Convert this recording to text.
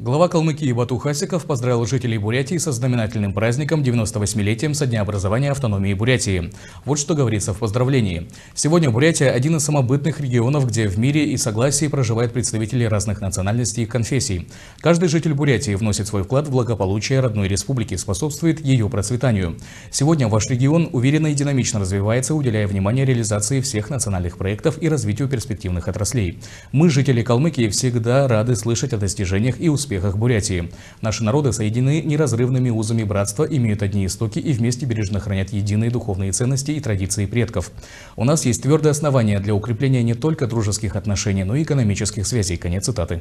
Глава Калмыкии Бату Хасиков поздравил жителей Бурятии со знаменательным праздником 98-летием со дня образования автономии Бурятии. Вот что говорится в поздравлении. Сегодня Бурятия – один из самобытных регионов, где в мире и согласии проживают представители разных национальностей и конфессий. Каждый житель Бурятии вносит свой вклад в благополучие родной республики, способствует ее процветанию. Сегодня ваш регион уверенно и динамично развивается, уделяя внимание реализации всех национальных проектов и развитию перспективных отраслей. Мы, жители Калмыкии, всегда рады слышать о достижениях и успехах успехах Бурятии. Наши народы соединены неразрывными узами братства, имеют одни истоки и вместе бережно хранят единые духовные ценности и традиции предков. У нас есть твердое основание для укрепления не только дружеских отношений, но и экономических связей. Конец цитаты.